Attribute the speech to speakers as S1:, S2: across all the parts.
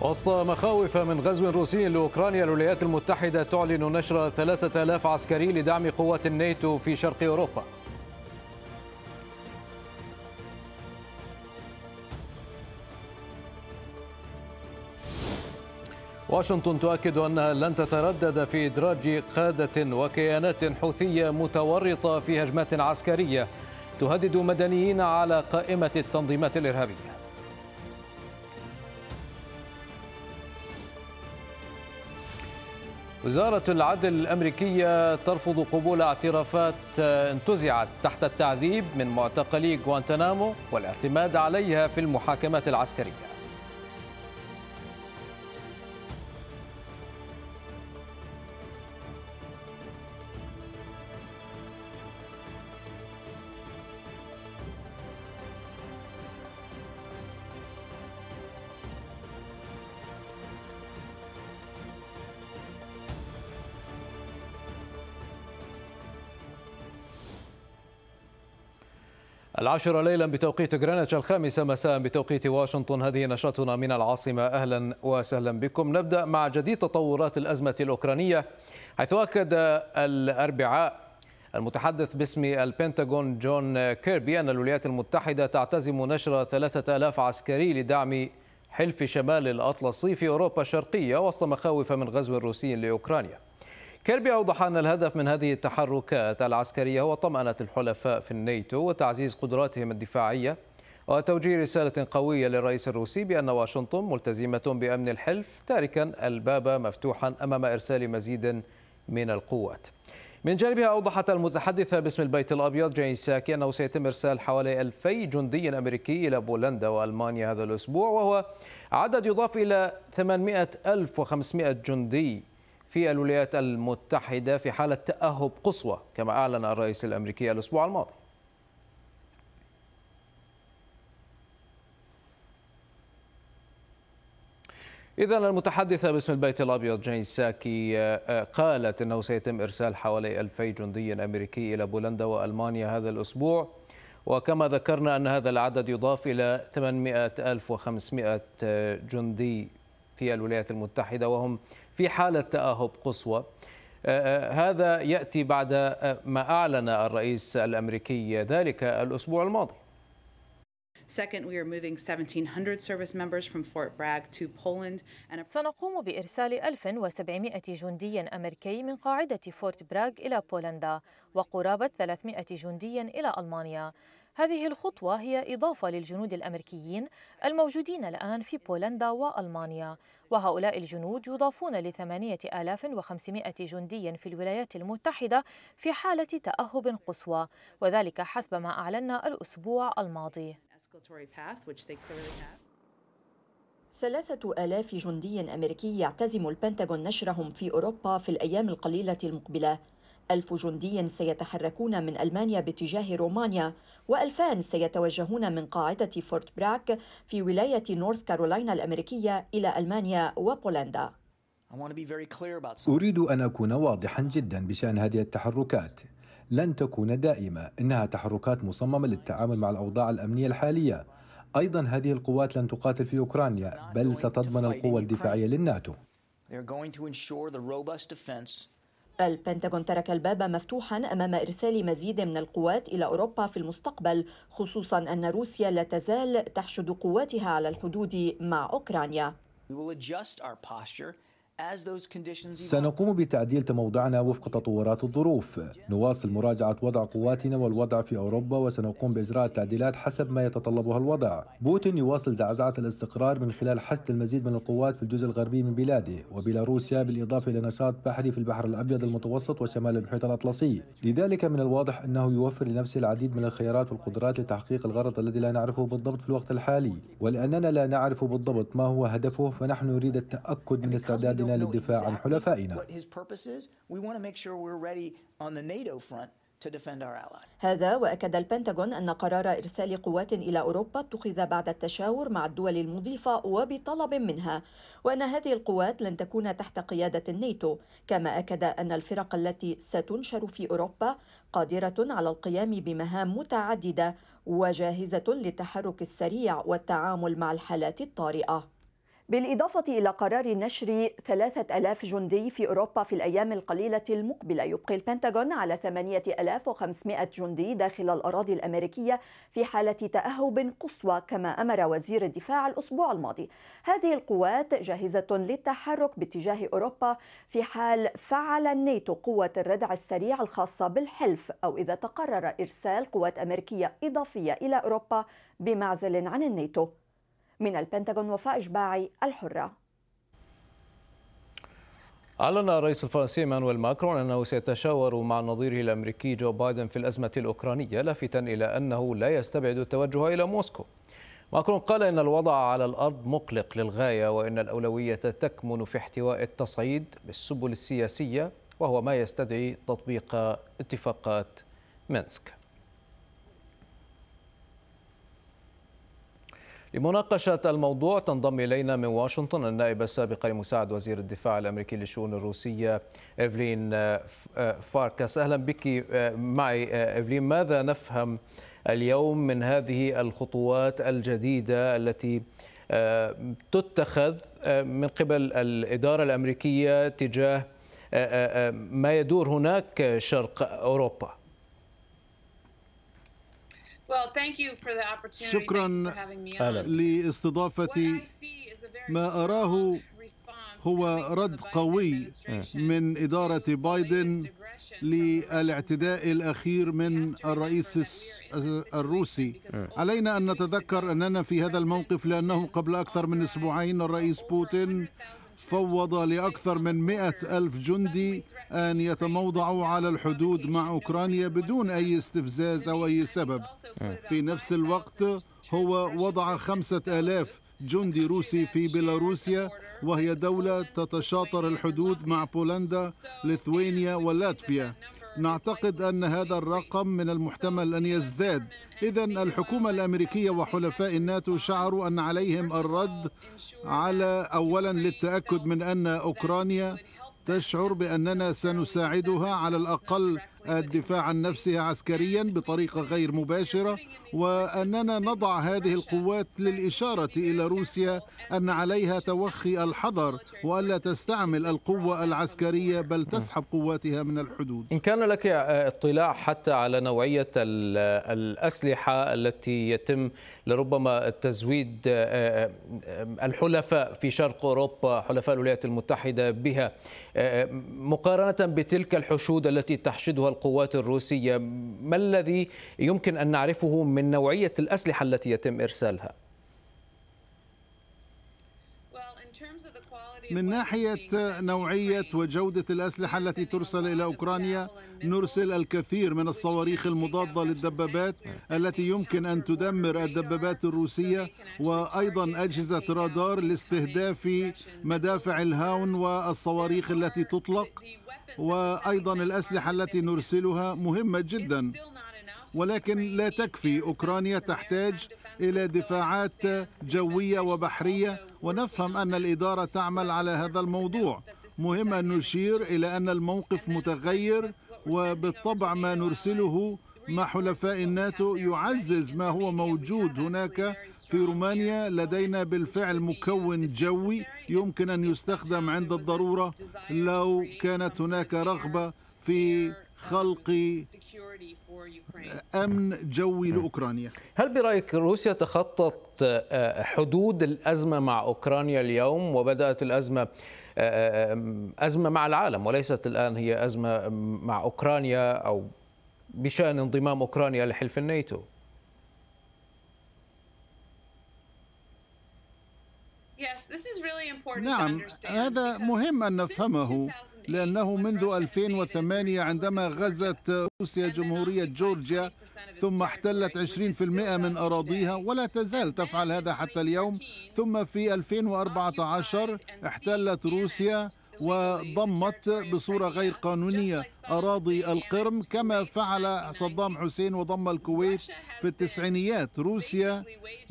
S1: وسط مخاوف من غزو روسي لأوكرانيا الولايات المتحدة تعلن نشر 3000 عسكري لدعم قوات الناتو في شرق أوروبا واشنطن تؤكد أنها لن تتردد في إدراج قادة وكيانات حوثية متورطة في هجمات عسكرية تهدد مدنيين على قائمة التنظيمات الإرهابية وزارة العدل الأمريكية ترفض قبول اعترافات انتزعت تحت التعذيب من معتقلي غوانتنامو والاعتماد عليها في المحاكمات العسكرية العاشرة ليلا بتوقيت غرينتش الخامسة مساء بتوقيت واشنطن هذه نشرتنا من العاصمة أهلا وسهلا بكم نبدأ مع جديد تطورات الأزمة الأوكرانية حيث أكد الأربعاء المتحدث باسم البنتاغون جون كيربي أن الولايات المتحدة تعتزم نشر 3000 عسكري لدعم حلف شمال الأطلسي في أوروبا الشرقية وسط مخاوف من غزو روسي لأوكرانيا كيربي أوضح أن الهدف من هذه التحركات العسكرية هو طمأنة الحلفاء في الناتو وتعزيز قدراتهم الدفاعية وتوجيه رسالة قوية للرئيس الروسي بأن واشنطن ملتزمة بأمن الحلف تاركا الباب مفتوحا أمام إرسال مزيد من القوات من جانبها أوضحت المتحدثة باسم البيت الأبيض جين ساكي أنه سيتم إرسال حوالي 2000 جندي أمريكي إلى بولندا وألمانيا هذا الأسبوع وهو عدد يضاف إلى 800 ألف وخمسمائة جندي في الولايات المتحدة في حالة تأهب قصوى كما أعلن الرئيس الأمريكي الأسبوع الماضي إذا المتحدثة باسم البيت الأبيض جين ساكي آه، آه، قالت أنه سيتم إرسال حوالي 2000 جندي أمريكي إلى بولندا وألمانيا هذا الأسبوع وكما ذكرنا أن هذا العدد يضاف إلى 800 1500 جندي في الولايات المتحدة وهم في حالة تأهب قصوى آه، آه، هذا يأتي بعد آه، ما أعلن الرئيس الأمريكي ذلك الأسبوع الماضي
S2: سنقوم بإرسال 1700 جندي أمريكي من قاعدة فورت براغ إلى بولندا وقرابة 300 جندي إلى ألمانيا هذه الخطوة هي إضافة للجنود الأمريكيين الموجودين الآن في بولندا وألمانيا وهؤلاء الجنود يضافون لثمانية آلاف وخمسمائة جندي في الولايات المتحدة في حالة تأهب قصوى
S3: وذلك حسب ما أعلنا الأسبوع الماضي ثلاثة آلاف جندي أمريكي يعتزم البنتاغون نشرهم في أوروبا في الأيام القليلة المقبلة ألف جندي سيتحركون من ألمانيا باتجاه رومانيا وألفان سيتوجهون من قاعدة فورت براك في ولاية نورث كارولاينا الأمريكية إلى ألمانيا وبولندا
S1: أريد أن أكون واضحا جدا بشأن هذه التحركات لن تكون دائمة إنها تحركات مصممة للتعامل مع الأوضاع الأمنية الحالية أيضا هذه القوات لن تقاتل في أوكرانيا بل ستضمن القوة الدفاعية للناتو
S3: البنتاغون ترك الباب مفتوحا امام ارسال مزيد من القوات الى اوروبا في المستقبل خصوصا ان روسيا لا تزال تحشد قواتها على الحدود مع اوكرانيا. We will adjust
S4: our posture
S3: سنقوم
S1: بتعديل تموضعنا وفق تطورات الظروف نواصل مراجعة وضع قواتنا والوضع في أوروبا وسنقوم بإجراء التعديلات حسب ما يتطلبها الوضع بوتين يواصل زعزعة الاستقرار من خلال حشد المزيد من القوات في الجزء الغربي من بلاده وبيلاروسيا بالإضافة إلى نشاط بحري في البحر الأبيض المتوسط وشمال المحيط الأطلسي لذلك من الواضح أنه يوفر لنفسه العديد من الخيارات والقدرات لتحقيق الغرض الذي لا نعرفه بالضبط في الوقت الحالي ولأننا لا نعرف بالضبط ما هو هدفه فنحن نريد التأكد من استعدادنا للدفاع عن حلفائنا
S3: هذا وأكد البنتاغون أن قرار إرسال قوات إلى أوروبا اتخذ بعد التشاور مع الدول المضيفة وبطلب منها وأن هذه القوات لن تكون تحت قيادة الناتو كما أكد أن الفرق التي ستنشر في أوروبا قادرة على القيام بمهام متعددة وجاهزة للتحرك السريع والتعامل مع الحالات الطارئة بالإضافة إلى قرار نشر 3000 جندي في أوروبا في الأيام القليلة المقبلة يبقي البنتاغون على 8500 جندي داخل الأراضي الأمريكية في حالة تأهب قصوى كما أمر وزير الدفاع الأسبوع الماضي هذه القوات جاهزة للتحرك باتجاه أوروبا في حال فعل الناتو قوة الردع السريع الخاصة بالحلف أو إذا تقرر إرسال قوات أمريكية إضافية إلى أوروبا بمعزل عن الناتو من البنتاغون وفاء إشباعي الحرة
S1: أعلن الرئيس الفرنسي مانويل ماكرون أنه سيتشاور مع نظيره الأمريكي جو بايدن في الأزمة الأوكرانية لافتا إلى أنه لا يستبعد التوجه إلى موسكو ماكرون قال إن الوضع على الأرض مقلق للغاية وإن الأولوية تكمن في احتواء التصعيد بالسبل السياسية وهو ما يستدعي تطبيق اتفاقات مينسك لمناقشة الموضوع تنضم إلينا من واشنطن النائبة السابقة لمساعد وزير الدفاع الأمريكي للشؤون الروسية إيفلين آه، آه، فاركاس أهلا بك آه، معي إيفلين ماذا نفهم اليوم من هذه الخطوات الجديدة التي تتخذ من قبل الإدارة الأمريكية تجاه ما يدور هناك شرق أوروبا
S2: شكرا
S5: لاستضافتي ما أراه هو رد قوي من إدارة بايدن للاعتداء الأخير من الرئيس الروسي علينا أن نتذكر أننا في هذا الموقف لأنه قبل أكثر من أسبوعين الرئيس بوتين فوض لأكثر من مئة ألف جندي أن يتموضعوا على الحدود مع أوكرانيا بدون أي استفزاز أو أي سبب في نفس الوقت هو وضع خمسة آلاف جندي روسي في بيلاروسيا وهي دولة تتشاطر الحدود مع بولندا ليثوانيا ولاتفيا نعتقد أن هذا الرقم من المحتمل أن يزداد إذا الحكومة الأمريكية وحلفاء الناتو شعروا أن عليهم الرد على أولا للتأكد من أن أوكرانيا تشعر بأننا سنساعدها على الأقل الدفاع عن نفسها عسكريا بطريقة غير مباشرة وأننا نضع هذه القوات للإشارة إلى روسيا أن عليها توخي الحذر وألا تستعمل القوة العسكرية بل تسحب قواتها من الحدود
S1: إن كان لك آه، اطلاع حتى على نوعية آه، الأسلحة التي يتم لربما تزويد آه، الحلفاء في شرق أوروبا حلفاء الولايات المتحدة بها آه، آه، مقارنة بتلك الحشود التي تحشدها القوات الروسية ما الذي يمكن أن نعرفه من نوعية الأسلحة التي يتم إرسالها؟
S5: من ناحية نوعية وجودة الأسلحة التي ترسل إلى أوكرانيا نرسل الكثير من الصواريخ المضادة للدبابات التي يمكن أن تدمر الدبابات الروسية وأيضا أجهزة رادار لاستهداف مدافع الهاون والصواريخ التي تطلق وأيضا الأسلحة التي نرسلها مهمة جدا ولكن لا تكفي أوكرانيا تحتاج إلى دفاعات جوية وبحرية ونفهم أن الإدارة تعمل على هذا الموضوع مهم أن نشير إلى أن الموقف متغير وبالطبع ما نرسله مع حلفاء الناتو يعزز ما هو موجود هناك في رومانيا لدينا بالفعل مكون جوي يمكن أن يستخدم عند الضرورة لو كانت هناك رغبة في خلق
S1: أمن جوي نعم. لأوكرانيا هل برأيك روسيا تخطت آه، آه، حدود الأزمة مع أوكرانيا اليوم وبدأت الأزمة آه، أزمة مع العالم وليست الآن هي أزمة مع أوكرانيا أو بشأن انضمام أوكرانيا لحلف الناتو نعم هذا مهم أن نفهمه
S5: لأنه منذ 2008 عندما غزت روسيا جمهورية جورجيا ثم احتلت 20% من أراضيها ولا تزال تفعل هذا حتى اليوم ثم في 2014 احتلت روسيا وضمت بصورة غير قانونية أراضي القرم كما فعل صدام حسين وضم الكويت في التسعينيات روسيا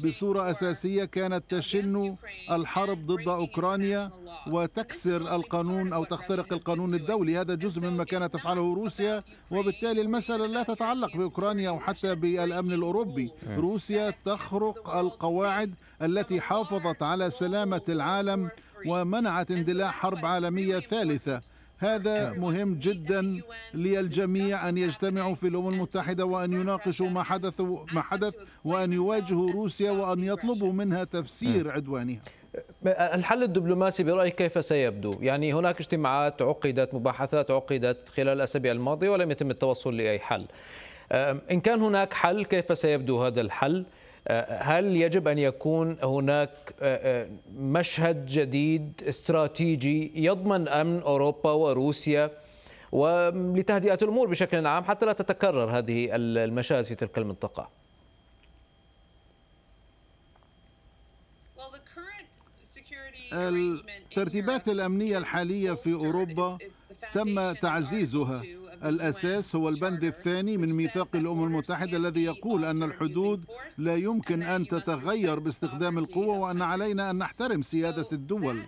S5: بصورة أساسية كانت تشن الحرب ضد أوكرانيا وتكسر القانون أو تخترق القانون الدولي هذا جزء مما كانت تفعله روسيا وبالتالي المسألة لا تتعلق بأوكرانيا أو حتى بالأمن الأوروبي روسيا تخرق القواعد التي حافظت على سلامة العالم ومنعت اندلاع حرب عالمية ثالثة هذا مهم جدا للجميع أن يجتمعوا في الأمم المتحدة وأن يناقشوا ما حدث ما حدث وأن يواجهوا روسيا وأن يطلبوا منها تفسير عدوانها
S1: الحل الدبلوماسي برأيك كيف سيبدو؟ يعني هناك اجتماعات عقدت مباحثات عقدت خلال الأسابيع الماضية ولم يتم التوصل لأي حل إن كان هناك حل كيف سيبدو هذا الحل؟ آه، هل يجب ان يكون هناك آه، آه، مشهد جديد استراتيجي يضمن امن اوروبا وروسيا ولتهدئه الامور بشكل عام حتى لا تتكرر هذه المشاهد في تلك المنطقه؟
S5: الترتيبات الامنيه الحاليه في اوروبا تم تعزيزها الأساس هو البند الثاني من ميثاق الأمم المتحدة الذي يقول أن الحدود لا يمكن أن تتغير باستخدام القوة وأن علينا أن نحترم سيادة الدول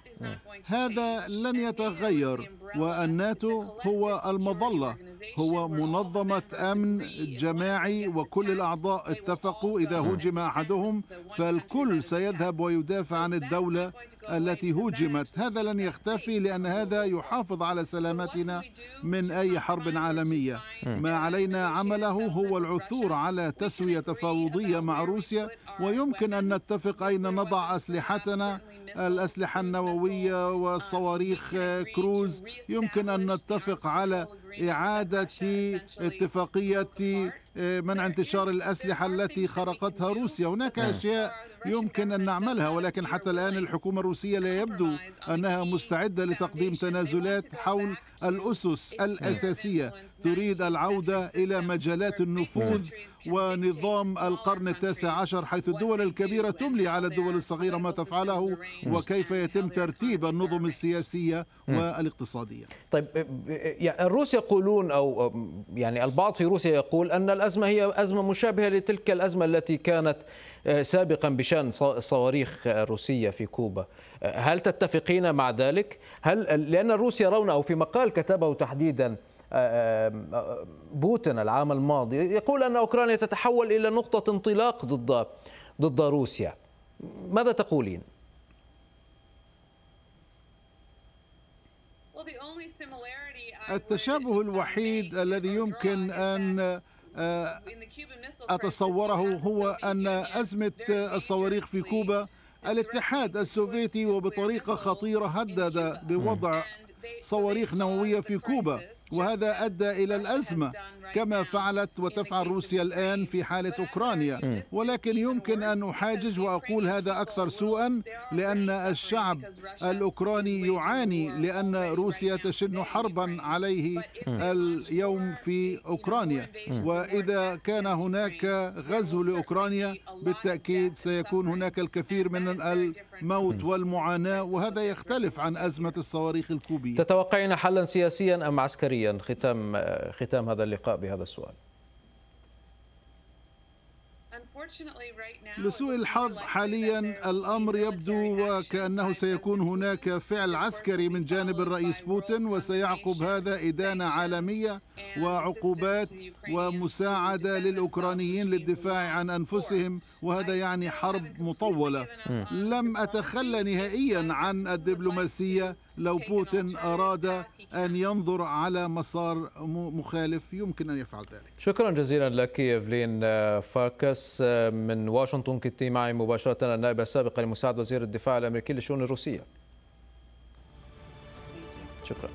S5: هذا لن يتغير والناتو هو المظلة هو منظمة أمن جماعي وكل الأعضاء اتفقوا إذا هجم أحدهم فالكل سيذهب ويدافع عن الدولة التي هجمت هذا لن يختفي لأن هذا يحافظ على سلامتنا من أي حرب عالمية hmm. ما علينا عمله هو العثور على تسوية تفاوضية مع روسيا ويمكن أن نتفق أين نضع أسلحتنا الأسلحة النووية والصواريخ um, كروز يمكن أن نتفق على إعادة اتفاقية منع انتشار الأسلحة التي خرقتها روسيا هناك نعم. أشياء يمكن أن نعملها ولكن حتى الآن الحكومة الروسية لا يبدو أنها مستعدة لتقديم تنازلات حول الأسس الأساسية تريد العودة إلى مجالات النفوذ ونظام القرن التاسع عشر حيث الدول الكبيرة تملي على الدول الصغيرة
S1: ما تفعله وكيف يتم ترتيب النظم السياسية والاقتصادية طيب يعني الروس يقولون أو يعني البعض في روسيا يقول أن الأزمة هي أزمة مشابهة لتلك الأزمة التي كانت آه، سابقا بشأن صواريخ آه، روسية في كوبا آه، هل تتفقين مع ذلك؟ هل لأن الروس يرون أو في مقال كتبه تحديدا بوتين العام الماضي يقول أن أوكرانيا تتحول إلى نقطة انطلاق ضد ضد روسيا ماذا تقولين؟
S5: التشابه الوحيد الذي يمكن ان آه، أتصوره هو أن أزمة الصواريخ في كوبا الاتحاد السوفيتي وبطريقة خطيرة هدد بوضع صواريخ نووية في كوبا وهذا أدى إلى الأزمة كما فعلت وتفعل روسيا الآن في حالة أوكرانيا ولكن يمكن أن أحاجج وأقول هذا أكثر سوءا لأن الشعب الأوكراني يعاني لأن روسيا تشن حربا عليه اليوم في أوكرانيا وإذا كان هناك غزو لأوكرانيا بالتأكيد سيكون هناك الكثير من موت والمعاناة وهذا يختلف عن أزمة الصواريخ الكوبية
S1: تتوقعين حلا سياسيا أم عسكريا ختام ختام هذا اللقاء بهذا السؤال
S5: لسوء الحظ حاليا الامر يبدو وكانه سيكون هناك فعل عسكري من جانب الرئيس بوتين وسيعقب هذا ادانه عالميه وعقوبات ومساعده للاوكرانيين للدفاع عن انفسهم وهذا يعني حرب مطوله لم اتخلى نهائيا عن الدبلوماسيه لو بوتين اراد أن ينظر على مسار مخالف يمكن أن يفعل ذلك
S1: شكرا جزيلا لك إفلين فاركس من واشنطن كنت معي مباشرة النائبة السابقة لمساعد وزير الدفاع الأمريكي للشؤون الروسية شكرا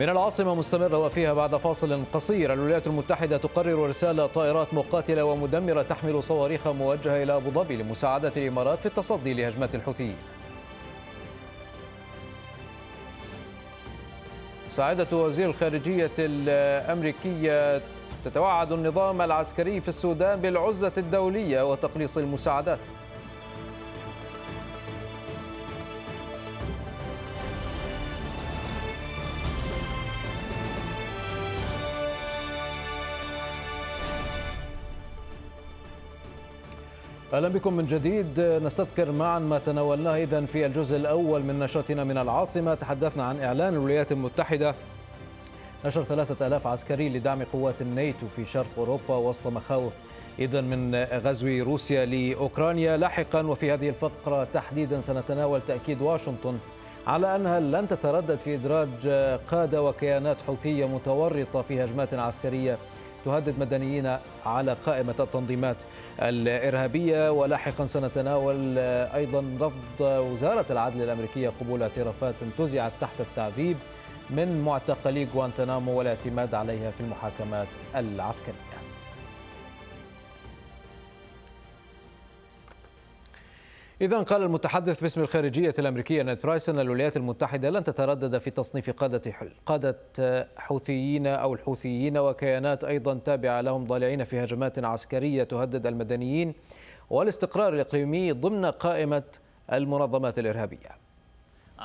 S1: من العاصمة مستمرة وفيها بعد فاصل قصير الولايات المتحدة تقرر إرسال طائرات مقاتلة ومدمرة تحمل صواريخ موجهة إلى أبو ظبي لمساعدة الإمارات في التصدي لهجمات الحوثيين مساعدة وزير الخارجية الأمريكية تتوعد النظام العسكري في السودان بالعزة الدولية وتقليص المساعدات اهلا بكم من جديد نستذكر معا ما تناولناه اذا في الجزء الاول من نشرتنا من العاصمه تحدثنا عن اعلان الولايات المتحده نشر 3000 عسكري لدعم قوات الناتو في شرق اوروبا وسط مخاوف اذا من غزو روسيا لاوكرانيا لاحقا وفي هذه الفقره تحديدا سنتناول تاكيد واشنطن على انها لن تتردد في ادراج قاده وكيانات حوثيه متورطه في هجمات عسكريه تهدد مدنيين على قائمة التنظيمات الإرهابية ولاحقا سنتناول أيضا رفض وزارة العدل الأمريكية قبول اعترافات انتزعت تحت التعذيب من معتقلي غوانتنامو والاعتماد عليها في المحاكمات العسكرية إذا قال المتحدث باسم الخارجية الأمريكية نيد برايس أن الولايات المتحدة لن تتردد في تصنيف قادة قادة حوثيين أو الحوثيين وكيانات أيضا تابعة لهم ضالعين في هجمات عسكرية تهدد المدنيين والاستقرار الإقليمي ضمن قائمة المنظمات الإرهابية Uh,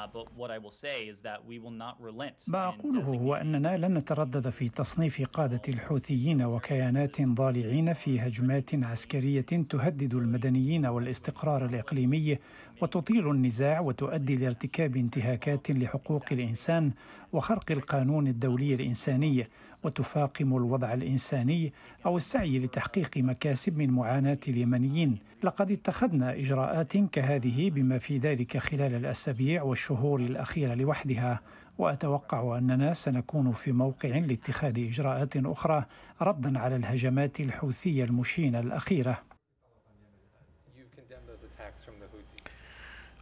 S6: ما أقوله هو أننا لن نتردد في تصنيف قادة الحوثيين وكيانات ضالعين في هجمات عسكرية تهدد المدنيين والاستقرار الإقليمي وتطيل النزاع وتؤدي لارتكاب انتهاكات لحقوق الإنسان وخرق القانون الدولي الإنساني وتفاقم الوضع الإنساني أو السعي لتحقيق مكاسب من معاناة اليمنيين لقد اتخذنا إجراءات كهذه بما في ذلك خلال الأسابيع والشهور الأخيرة لوحدها وأتوقع أننا سنكون في موقع لاتخاذ إجراءات أخرى ردا على الهجمات الحوثية المشينة الأخيرة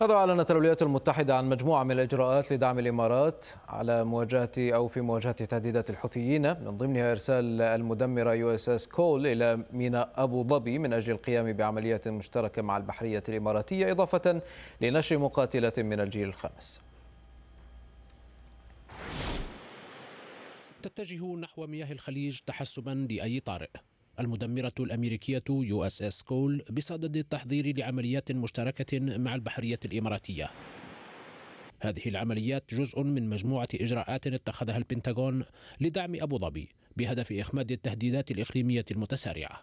S1: هذا أعلنت الولايات المتحدة عن مجموعة من الإجراءات لدعم الإمارات على مواجهة أو في مواجهة تهديدات الحوثيين من ضمنها إرسال المدمرة يو اس اس كول إلى ميناء أبو ظبي من أجل القيام بعمليات مشتركة مع البحرية الإماراتية إضافة لنشر مقاتلة من الجيل الخامس
S7: تتجه نحو مياه الخليج تحسبا لأي طارئ المدمرة الأمريكية يو اس اس كول بصدد التحضير لعمليات مشتركة مع البحرية الإماراتية هذه العمليات جزء من مجموعة إجراءات اتخذها البنتاغون لدعم أبو ظبي بهدف إخماد التهديدات الإقليمية المتسارعة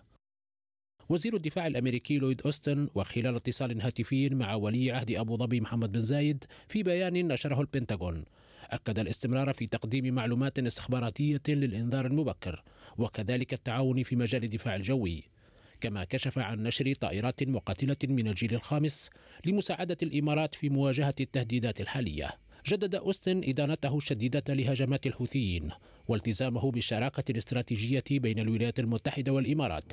S7: وزير الدفاع الامريكي لويد اوستن وخلال اتصال هاتفي مع ولي عهد ابو ظبي محمد بن زايد في بيان نشره البنتاغون أكد الاستمرار في تقديم معلومات استخباراتية للإنذار المبكر وكذلك التعاون في مجال الدفاع الجوي كما كشف عن نشر طائرات مقاتلة من الجيل الخامس لمساعدة الإمارات في مواجهة التهديدات الحالية جدد أوستن إدانته الشديدة لهجمات الحوثيين والتزامه بالشراكة الاستراتيجية بين الولايات المتحدة والإمارات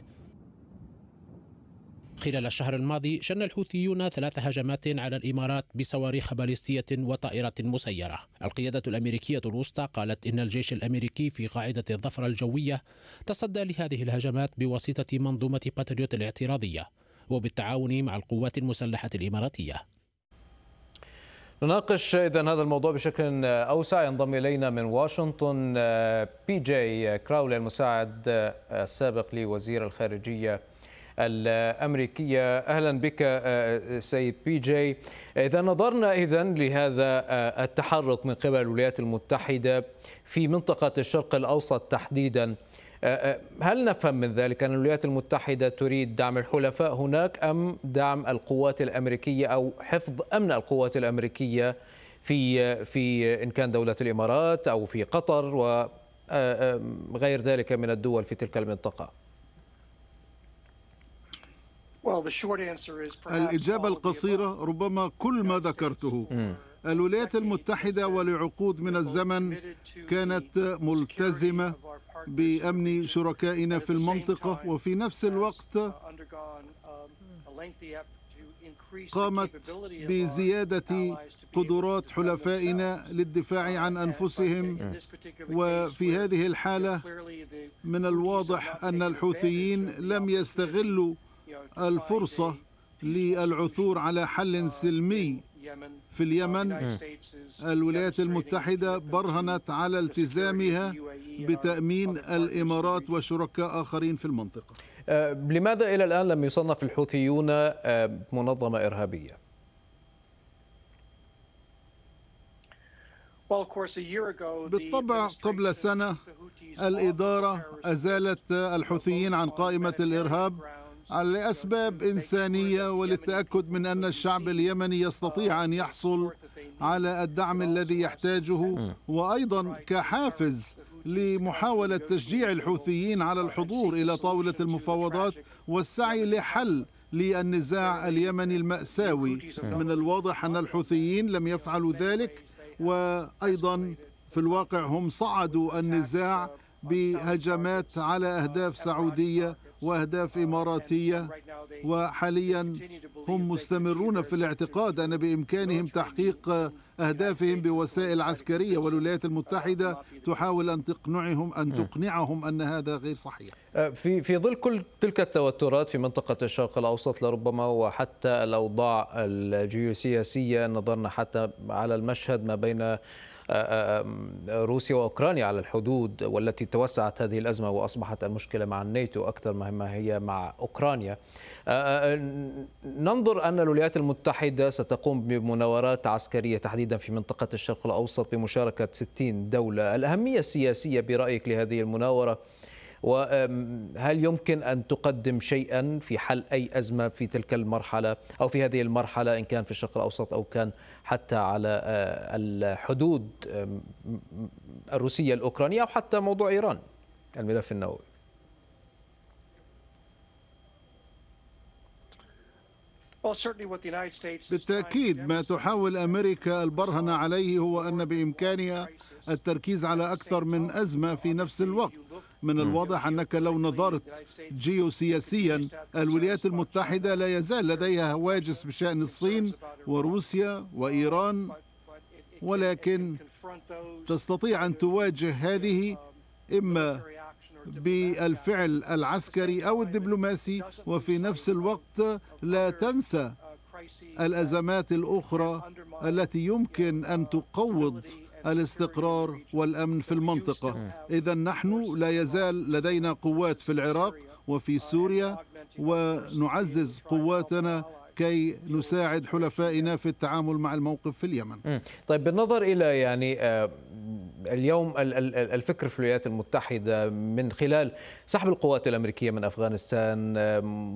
S7: خلال الشهر الماضي شن الحوثيون ثلاث هجمات على الإمارات بصواريخ باليستية وطائرات مسيرة القيادة الأمريكية الوسطى قالت إن الجيش الأمريكي في قاعدة الظفرة الجوية تصدى لهذه الهجمات بواسطة منظومة باتريوت الاعتراضية وبالتعاون مع القوات المسلحة الإماراتية
S1: نناقش اذا هذا الموضوع بشكل اوسع ينضم الينا من واشنطن آه، بي جي كراولي المساعد آه، السابق لوزير الخارجيه الأمريكية أهلا بك آه، آه، سيد بي جي إذا نظرنا إذا لهذا آه، التحرك من قبل الولايات المتحدة في منطقة الشرق الأوسط تحديدا هل نفهم من ذلك أن الولايات المتحدة تريد دعم الحلفاء هناك أم دعم القوات الأمريكية أو حفظ أمن القوات الأمريكية في في إن كان دولة الإمارات أو في قطر وغير ذلك من الدول في تلك المنطقة؟ الإجابة القصيرة
S5: ربما كل ما ذكرته الولايات المتحدة ولعقود من الزمن كانت ملتزمة بأمن شركائنا في المنطقة uh, وفي نفس uh, الوقت
S8: uh, قامت
S5: بزيادة قدرات حلفائنا للدفاع عن أنفسهم وفي هذه الحالة من الواضح أن الحوثيين لم يستغلوا الفرصة للعثور على حل سلمي في اليمن الولايات المتحدة برهنت على التزامها بتأمين الإمارات وشركاء آخرين في المنطقة
S1: أه، لماذا إلى الآن لم يصنف الحوثيون أه، منظمة إرهابية؟
S5: بالطبع قبل سنة الإدارة أزالت الحوثيين عن قائمة الإرهاب لأسباب إنسانية وللتأكد من أن الشعب اليمني يستطيع أن يحصل على الدعم الذي يحتاجه وأيضا كحافز لمحاولة تشجيع الحوثيين على الحضور إلى طاولة المفاوضات والسعي لحل للنزاع اليمني المأساوي من الواضح أن الحوثيين لم يفعلوا ذلك وأيضا في الواقع هم صعدوا النزاع بهجمات على أهداف سعودية وأهداف إماراتية وحاليا هم مستمرون في الاعتقاد أن بإمكانهم تحقيق أهدافهم بوسائل عسكرية والولايات المتحدة تحاول أن تقنعهم أن تقنعهم أن هذا غير صحيح أه، في في ظل
S1: كل تلك التوترات في منطقة الشرق الأوسط لربما وحتى الأوضاع الجيوسياسية نظرنا حتى على المشهد ما بين آه، آه، روسيا وأوكرانيا على الحدود والتي توسعت هذه الأزمة وأصبحت المشكلة مع الناتو أكثر مما هي مع أوكرانيا آه، ننظر أن الولايات المتحدة ستقوم بمناورات عسكرية تحديدا في منطقة الشرق الأوسط بمشاركة 60 دولة الأهمية السياسية برأيك لهذه المناورة وهل يمكن أن تقدم شيئا في حل أي أزمة في تلك المرحلة أو في هذه المرحلة إن كان في الشرق الأوسط أو كان حتى على آه، الحدود آه، الروسية الأوكرانية أو حتى موضوع إيران الملف النووي
S5: بالتأكيد ما تحاول أمريكا البرهنة عليه هو أن بإمكانها التركيز على أكثر من أزمة في نفس الوقت من الواضح أنك لو نظرت جيوسياسيا الولايات المتحدة لا يزال لديها هواجس بشأن الصين وروسيا وإيران ولكن تستطيع أن تواجه هذه إما بالفعل العسكري أو الدبلوماسي وفي نفس الوقت لا تنسى الأزمات الأخرى التي يمكن أن تقوض الاستقرار والأمن في المنطقة إذا نحن لا يزال لدينا قوات في العراق وفي سوريا ونعزز قواتنا كي نساعد حلفائنا في التعامل مع الموقف في اليمن
S1: طيب بالنظر إلى يعني آه، اليوم الفكر في الولايات المتحدة من خلال سحب القوات الأمريكية من أفغانستان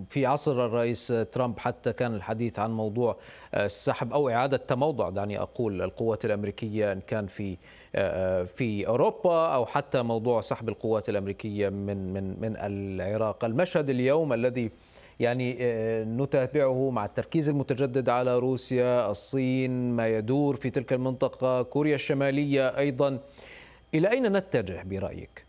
S1: في عصر الرئيس ترامب حتى كان الحديث عن موضوع آه، السحب أو إعادة تموضع دعني أقول القوات الأمريكية إن كان في آه، في أوروبا أو حتى موضوع سحب القوات الأمريكية من من من العراق المشهد اليوم الذي يعني آه، نتابعه مع التركيز المتجدد على روسيا الصين ما يدور في تلك المنطقة كوريا الشمالية أيضا إلى أين نتجه برأيك؟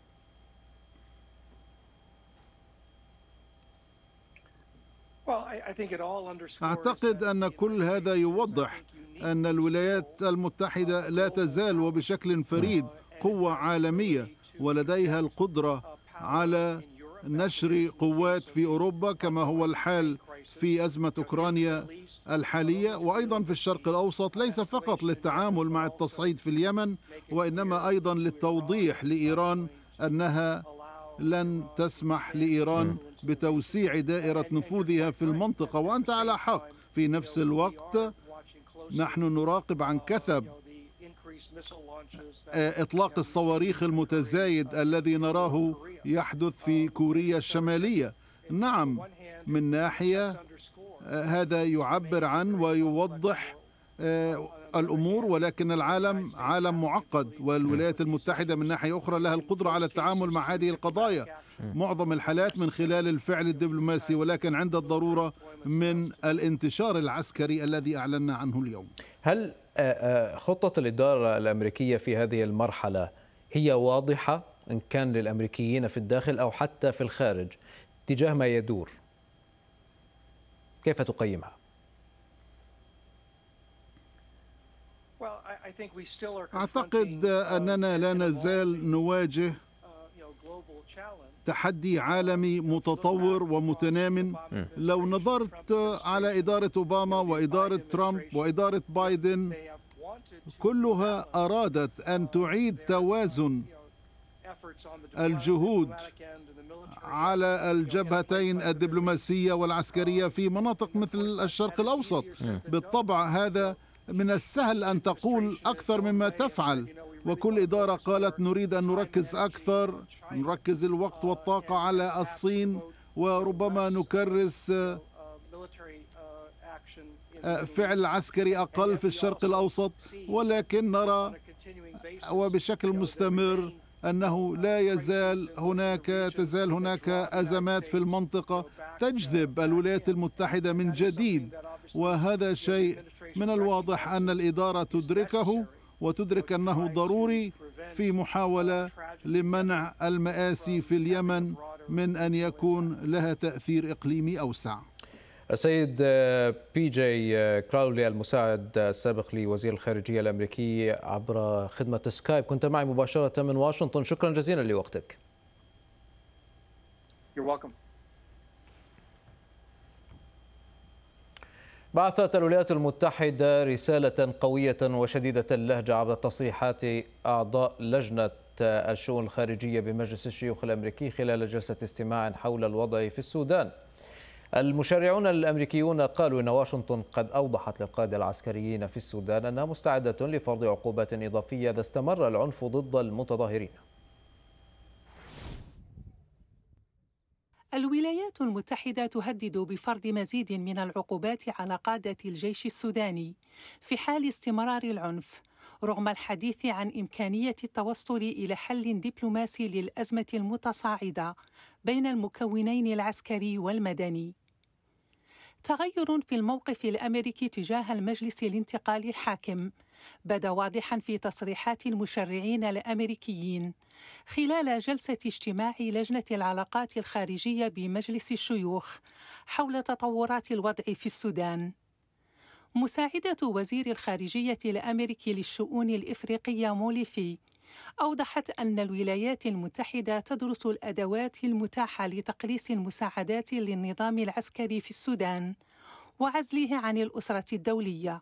S1: أعتقد أن كل هذا
S5: يوضح أن الولايات المتحدة لا تزال وبشكل فريد قوة عالمية ولديها القدرة على نشر قوات في اوروبا كما هو الحال في ازمه اوكرانيا الحاليه وايضا في الشرق الاوسط ليس فقط للتعامل مع التصعيد في اليمن وانما ايضا للتوضيح لايران انها لن تسمح لايران بتوسيع دائره نفوذها في المنطقه وانت على حق في نفس الوقت نحن نراقب عن كثب آه، اطلاق الصواريخ المتزايد الذي نراه يحدث في um, كوريا الشماليه نعم من ناحيه آه، هذا يعبر عن ويوضح آه، um, الامور ولكن العالم عالم معقد والولايات المتحده من ناحيه اخرى لها القدره على التعامل مع هذه القضايا معظم الحالات من خلال الفعل الدبلوماسي ولكن عند الضروره من الانتشار العسكري الذي اعلنا
S1: عنه اليوم هل خطة الإدارة الأمريكية في هذه المرحلة هي واضحة إن كان للأمريكيين في الداخل أو حتى في الخارج تجاه ما يدور كيف تقيمها؟ أعتقد uh, أننا لا
S5: نزال uh, نواجه تحدي uh, عالمي متطور ومتنامٍ mm. لو نظرت على إدارة أوباما وإدارة ترامب وإدارة بايدن كلها أرادت أن تعيد توازن الجهود على الجبهتين الدبلوماسية والعسكرية في مناطق مثل الشرق الأوسط بالطبع هذا من السهل أن تقول أكثر مما تفعل وكل إدارة قالت نريد أن نركز أكثر نركز الوقت والطاقة على الصين وربما نكرس فعل عسكري أقل في الشرق الأوسط ولكن نرى وبشكل مستمر أنه لا يزال هناك تزال هناك أزمات في المنطقة تجذب الولايات المتحدة من جديد وهذا شيء من الواضح أن الإدارة تدركه وتدرك أنه ضروري في محاولة لمنع المآسي في اليمن من أن يكون لها تأثير إقليمي أوسع
S1: السيد آه، بي جي آه، كراولي المساعد آه، السابق لوزير الخارجية الأمريكي عبر خدمة سكايب كنت معي مباشرة من واشنطن شكرا جزيلا لوقتك You're welcome. بعثت الولايات المتحدة رسالة قوية وشديدة اللهجة عبر تصريحات أعضاء لجنة الشؤون الخارجية بمجلس الشيوخ الأمريكي خلال جلسة استماع حول الوضع في السودان المشرعون الأمريكيون قالوا أن واشنطن قد أوضحت للقادة العسكريين في السودان أنها مستعدة لفرض عقوبات إضافية إذا استمر العنف ضد المتظاهرين
S9: الولايات المتحدة تهدد بفرض مزيد من العقوبات على قادة الجيش السوداني في حال استمرار العنف رغم الحديث عن إمكانية التوصل إلى حل دبلوماسي للأزمة المتصاعدة بين المكونين العسكري والمدني تغير في الموقف الامريكي تجاه المجلس الانتقالي الحاكم بدا واضحا في تصريحات المشرعين الامريكيين خلال جلسه اجتماع لجنه العلاقات الخارجيه بمجلس الشيوخ حول تطورات الوضع في السودان مساعدة وزير الخارجية الأمريكي للشؤون الإفريقية موليفي أوضحت أن الولايات المتحدة تدرس الأدوات المتاحة لتقليص المساعدات للنظام العسكري في السودان وعزله عن الأسرة الدولية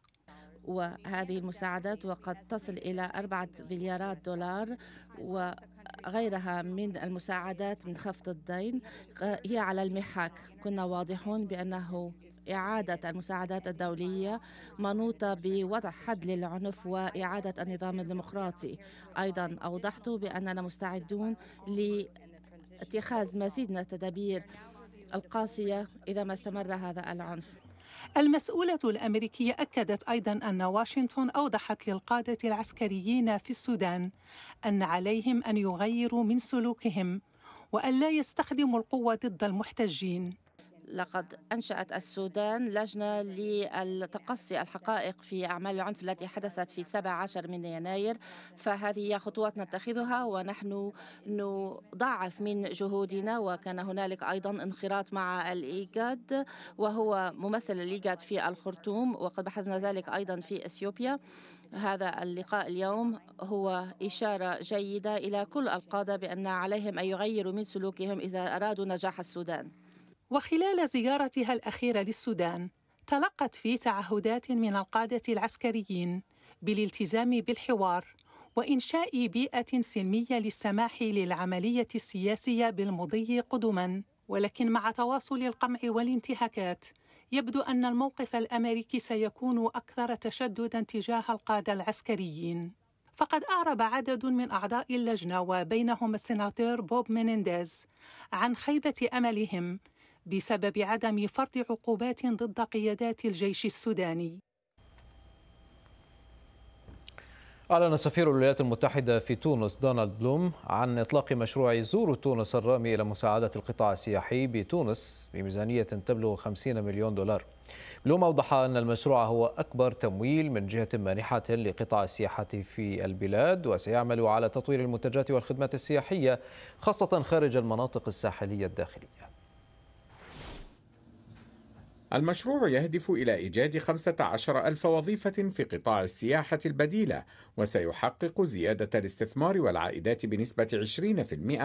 S2: وهذه المساعدات وقد تصل إلى أربعة مليارات دولار وغيرها من المساعدات من خفض الدين هي على المحك كنا واضحون بأنه إعادة المساعدات الدولية منوطة بوضع حد للعنف وإعادة النظام الديمقراطي أيضا أوضحت بأننا مستعدون لاتخاذ مزيد من التدابير القاسية إذا ما استمر هذا العنف المسؤولة الأمريكية أكدت
S9: أيضا أن واشنطن أوضحت للقادة العسكريين في السودان أن عليهم أن يغيروا من سلوكهم وأن لا يستخدموا القوة ضد المحتجين
S2: لقد أنشأت السودان لجنة لتقصي الحقائق في أعمال العنف التي حدثت في 17 من يناير فهذه هي خطوات نتخذها ونحن نضاعف من جهودنا وكان هنالك أيضا انخراط مع الإيجاد وهو ممثل الإيجاد في الخرطوم وقد بحثنا ذلك أيضا في إثيوبيا هذا اللقاء اليوم هو إشارة جيدة إلى كل القادة بأن عليهم أن يغيروا من سلوكهم إذا أرادوا نجاح السودان وخلال زيارتها الأخيرة للسودان تلقت في تعهدات من
S9: القادة العسكريين بالالتزام بالحوار وإنشاء بيئة سلمية للسماح للعملية السياسية بالمضي قدماً ولكن مع تواصل القمع والانتهاكات يبدو أن الموقف الأمريكي سيكون أكثر تشدداً تجاه القادة العسكريين فقد أعرب عدد من أعضاء اللجنة وبينهم السناتور بوب مينينديز عن خيبة أملهم بسبب عدم فرض عقوبات ضد قيادات الجيش السوداني
S1: أعلن سفير الولايات المتحدة في تونس دونالد بلوم عن إطلاق مشروع زور تونس الرامي إلى مساعدة القطاع السياحي بتونس بميزانية تبلغ 50 مليون دولار بلوم أوضح أن المشروع هو أكبر تمويل من جهة مانحة لقطاع السياحة في البلاد وسيعمل على تطوير المنتجات والخدمات السياحية خاصة خارج المناطق الساحلية الداخلية
S10: المشروع يهدف إلى إيجاد 15 ألف وظيفة في قطاع السياحة البديلة وسيحقق زيادة الاستثمار والعائدات بنسبة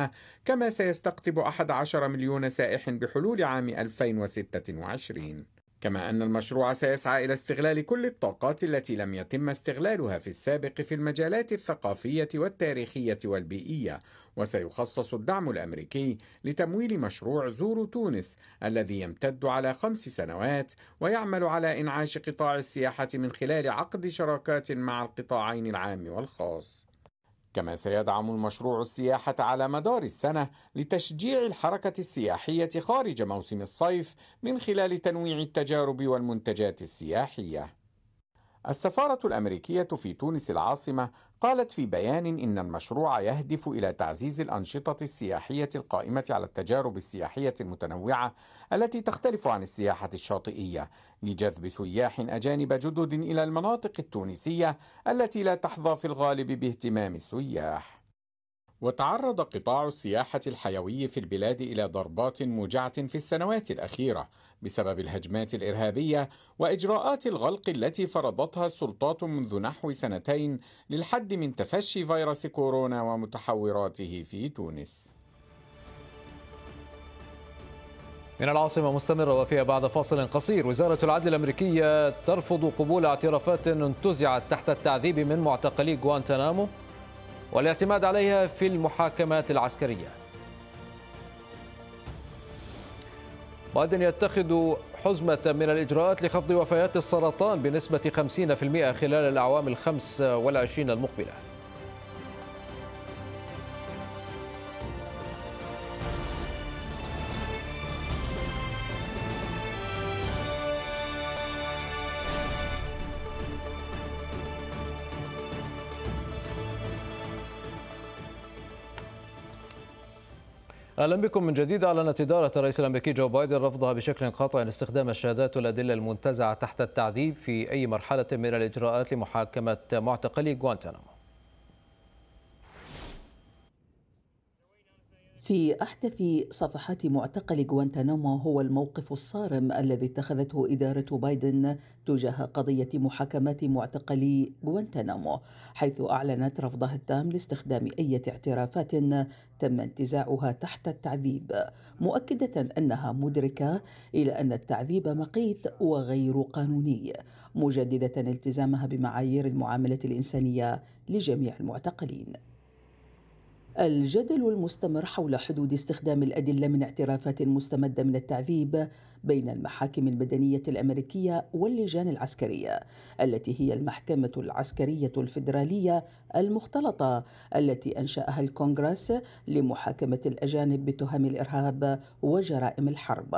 S10: 20% كما سيستقطب 11 مليون سائح بحلول عام 2026 كما أن المشروع سيسعى إلى استغلال كل الطاقات التي لم يتم استغلالها في السابق في المجالات الثقافية والتاريخية والبيئية وسيخصص الدعم الأمريكي لتمويل مشروع زور تونس الذي يمتد على خمس سنوات ويعمل على إنعاش قطاع السياحة من خلال عقد شراكات مع القطاعين العام والخاص كما سيدعم المشروع السياحة على مدار السنة لتشجيع الحركة السياحية خارج موسم الصيف من خلال تنويع التجارب والمنتجات السياحية السفارة الأمريكية في تونس العاصمة قالت في بيان إن المشروع يهدف إلى تعزيز الأنشطة السياحية القائمة على التجارب السياحية المتنوعة التي تختلف عن السياحة الشاطئية لجذب سياح أجانب جدد إلى المناطق التونسية التي لا تحظى في الغالب باهتمام السياح. وتعرض قطاع السياحة الحيوي في البلاد إلى ضربات موجعة في السنوات الأخيرة بسبب الهجمات الارهابيه واجراءات الغلق التي فرضتها السلطات منذ نحو سنتين للحد من تفشي فيروس كورونا ومتحوراته في تونس.
S1: من العاصمة مستمرة وفيها بعد فاصل قصير وزارة العدل الأمريكية ترفض قبول اعترافات انتزعت تحت التعذيب من معتقلي غوانتنامو والاعتماد عليها في المحاكمات العسكريه بايدن يتخذ حزمة من الإجراءات لخفض وفيات السرطان بنسبة 50% خلال الأعوام الخمس والعشرين المقبلة اهلا بكم من جديد اعلنت اداره الرئيس الامريكي جو بايدن رفضها بشكل قاطع لاستخدام الشهادات والادله المنتزعه تحت التعذيب في اي مرحله من الاجراءات لمحاكمه معتقلي غوانتانامو
S4: في أحدث صفحات معتقل غوانتانامو هو الموقف الصارم الذي اتخذته إدارة بايدن تجاه قضية محاكمات معتقلي غوانتانامو حيث أعلنت رفضها التام لاستخدام أي اعترافات تم انتزاعها تحت التعذيب مؤكدة أنها مدركة إلى أن التعذيب مقيت وغير قانوني مجددة التزامها بمعايير المعاملة الإنسانية لجميع المعتقلين الجدل المستمر حول حدود استخدام الادله من اعترافات مستمده من التعذيب بين المحاكم المدنيه الامريكيه واللجان العسكريه التي هي المحكمه العسكريه الفيدراليه المختلطه التي انشاها الكونغرس لمحاكمه الاجانب بتهم الارهاب وجرائم الحرب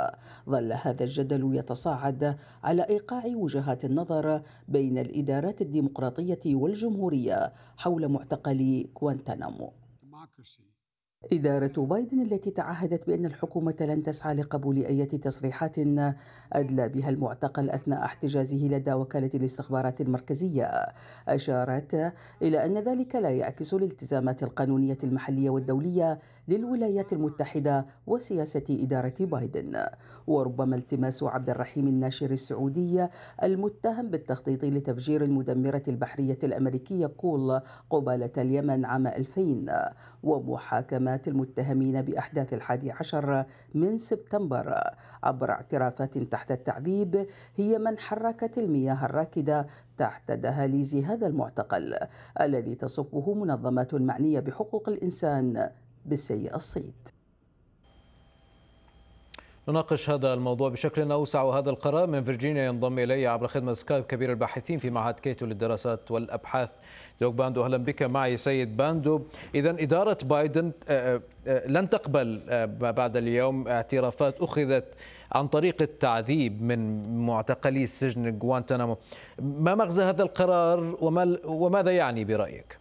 S4: ظل هذا الجدل يتصاعد على ايقاع وجهات النظر بين الادارات الديمقراطيه والجمهوريه حول معتقل كوانتانامو democracy إدارة بايدن التي تعهدت بأن الحكومة لن تسعى لقبول أي تصريحات أدلى بها المعتقل أثناء احتجازه لدى وكالة الاستخبارات المركزية أشارت إلى أن ذلك لا يعكس الالتزامات القانونية المحلية والدولية للولايات المتحدة وسياسة إدارة بايدن وربما التماس عبد الرحيم الناشر السعودي المتهم بالتخطيط لتفجير المدمرة البحرية الأمريكية كول قبالة اليمن عام 2000 ومحاكمة اتهامات المتهمين بأحداث الحادي عشر من سبتمبر عبر اعترافات تحت التعذيب هي من حركت المياه الراكدة تحت دهاليز هذا المعتقل الذي تصفه منظمات معنية بحقوق الإنسان بالسيء الصيت
S1: نناقش هذا الموضوع بشكل أوسع وهذا القرار من فيرجينيا ينضم إلي عبر خدمة سكايب كبير الباحثين في معهد كيتو للدراسات والأبحاث دوك باندو أهلا بك معي سيد باندو إذا إدارة بايدن آه، آه، لن تقبل ما آه، بعد اليوم اعترافات أخذت عن طريق التعذيب من معتقلي السجن غوانتنامو ما مغزى هذا القرار وما وماذا يعني برأيك؟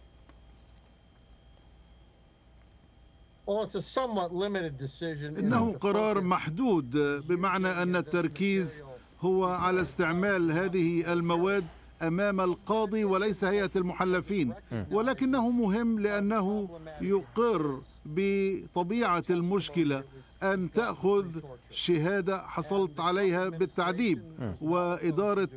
S5: إنه قرار محدود بمعنى أن التركيز هو على استعمال هذه المواد امام القاضي وليس هيئه المحلفين ولكنه مهم لانه يقر بطبيعه المشكله ان تاخذ شهاده حصلت عليها بالتعذيب واداره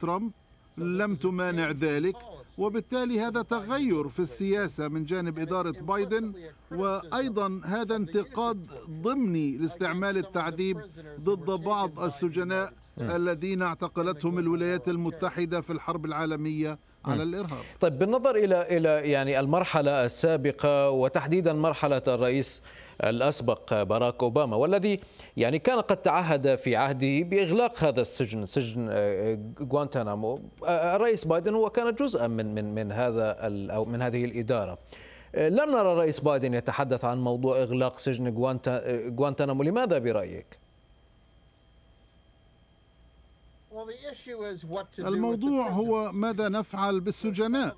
S5: ترامب لم تمانع ذلك وبالتالي هذا تغير في السياسة من جانب إدارة بايدن وأيضا هذا انتقاد ضمني لاستعمال التعذيب ضد بعض السجناء الذين اعتقلتهم الولايات المتحدة في الحرب العالمية
S1: على الارهاب. طيب بالنظر الى الى يعني المرحله السابقه وتحديدا مرحله الرئيس الأسبق باراك أوباما والذي يعني كان قد تعهد في عهده بإغلاق هذا السجن سجن آه، غوانتانامو آه، الرئيس بايدن هو كان جزءا من من من هذا أو من هذه الإدارة آه، لم نرى الرئيس بايدن يتحدث عن موضوع إغلاق سجن غوانتانامو لماذا برأيك؟
S11: الموضوع
S5: هو ماذا نفعل بالسجناء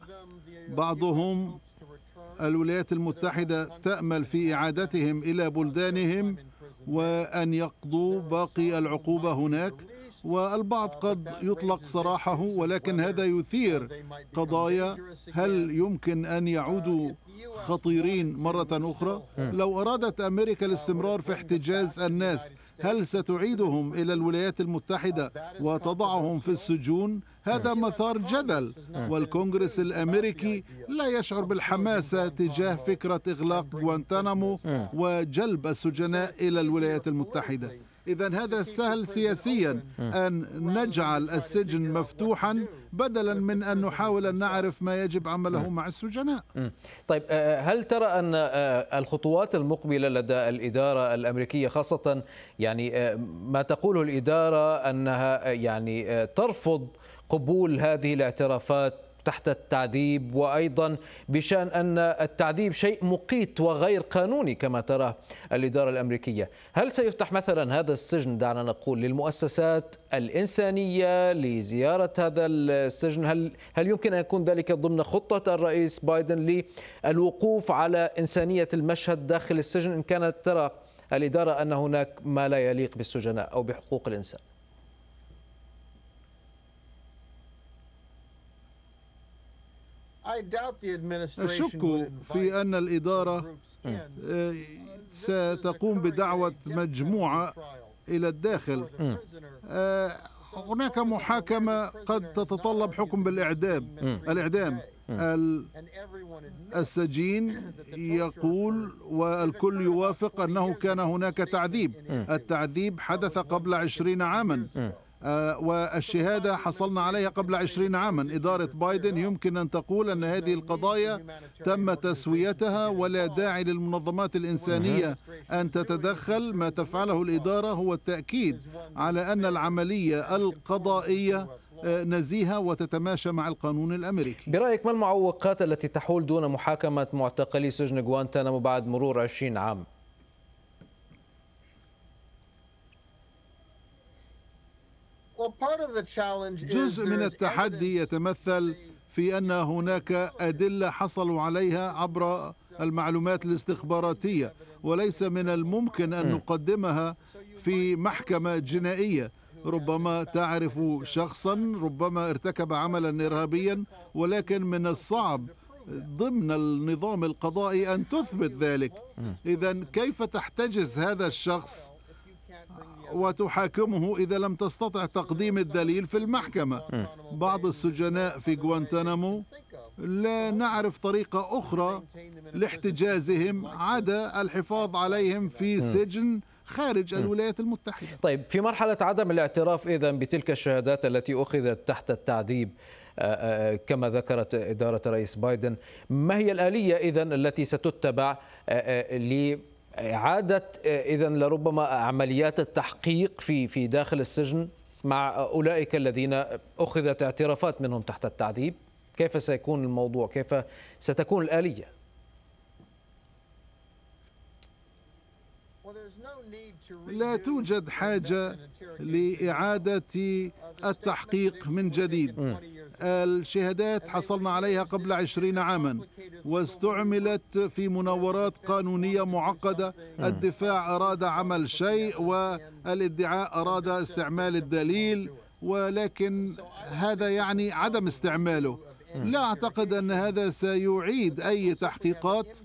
S5: بعضهم الولايات المتحدة تأمل في إعادتهم إلى بلدانهم وأن يقضوا باقي العقوبة هناك والبعض قد يطلق سراحه ولكن هذا يثير قضايا هل يمكن أن يعودوا خطيرين مرة أخرى؟ لو أرادت أمريكا الاستمرار في احتجاز الناس هل ستعيدهم إلى الولايات المتحدة وتضعهم في السجون؟ هذا مثار جدل والكونغرس الامريكي لا يشعر بالحماسه تجاه فكره اغلاق غوانتانامو وجلب السجناء الى الولايات المتحده إذا هذا سهل سياسيا أن نجعل السجن مفتوحا بدلا من أن نحاول أن نعرف ما يجب عمله نعم. مع السجناء
S1: طيب آه، آه، هل ترى أن آه، الخطوات المقبلة لدى الإدارة الأمريكية خاصة يعني ما تقوله الإدارة أنها يعني ترفض قبول هذه الاعترافات تحت التعذيب وأيضا بشأن أن التعذيب شيء مقيت وغير قانوني كما ترى الإدارة الأمريكية هل سيفتح مثلا هذا السجن دعنا نقول للمؤسسات الإنسانية لزيارة هذا السجن هل, هل يمكن أن يكون ذلك ضمن خطة الرئيس بايدن للوقوف على إنسانية المشهد داخل السجن إن كانت ترى الإدارة أن هناك ما لا يليق بالسجناء أو بحقوق الإنسان
S5: أشك في
S1: أن الإدارة
S5: آه، ستقوم بدعوة مجموعة إلى الداخل آه، هناك محاكمة قد تتطلب حكم بالإعدام الإعدام السجين يقول والكل يوافق أنه كان هناك تعذيب التعذيب حدث قبل عشرين عاما آه، والشهادة حصلنا عليها قبل عشرين عاما إدارة بايدن يمكن أن تقول أن هذه القضايا تم تسويتها ولا داعي للمنظمات الإنسانية أن تتدخل ما تفعله الإدارة هو التأكيد على أن العملية القضائية آه، نزيهة وتتماشى
S1: مع القانون الأمريكي برأيك ما المعوقات التي تحول دون محاكمة معتقلي سجن غوانتانامو بعد مرور 20 عام؟ جزء من التحدي
S5: يتمثل في ان هناك ادله حصلوا عليها عبر المعلومات الاستخباراتيه وليس من الممكن ان نقدمها في محكمه جنائيه ربما تعرف شخصا ربما ارتكب عملا ارهابيا ولكن من الصعب ضمن النظام القضائي ان تثبت ذلك اذا كيف تحتجز هذا الشخص وتحاكمه إذا لم تستطع تقديم الدليل في المحكمة بعض السجناء في غوانتانامو لا نعرف طريقة أخرى لاحتجازهم عدا الحفاظ عليهم في سجن خارج الولايات
S1: المتحدة طيب في مرحلة عدم الاعتراف إذا بتلك الشهادات التي أخذت تحت التعذيب آه، آه، كما ذكرت إدارة رئيس بايدن ما هي الآلية إذا التي ستتبع آه، إعادة إذا لربما عمليات التحقيق في في داخل السجن مع أولئك الذين أخذت اعترافات منهم تحت التعذيب كيف سيكون الموضوع كيف ستكون الآلية لا توجد
S5: حاجة لإعادة التحقيق من جديد م. الشهادات حصلنا عليها قبل عشرين عاما واستعملت في مناورات قانونية معقدة الدفاع أراد عمل شيء والادعاء أراد استعمال الدليل ولكن هذا يعني عدم استعماله لا أعتقد أن هذا سيعيد أي تحقيقات